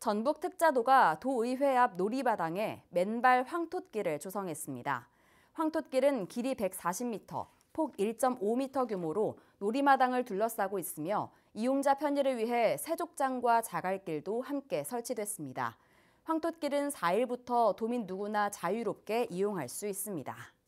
전북 특자도가 도의회 앞 놀이바당에 맨발 황톳길을 조성했습니다. 황토길은 길이 140m, 폭 1.5m 규모로 놀이마당을 둘러싸고 있으며 이용자 편의를 위해 세족장과 자갈길도 함께 설치됐습니다. 황토길은 4일부터 도민 누구나 자유롭게 이용할 수 있습니다.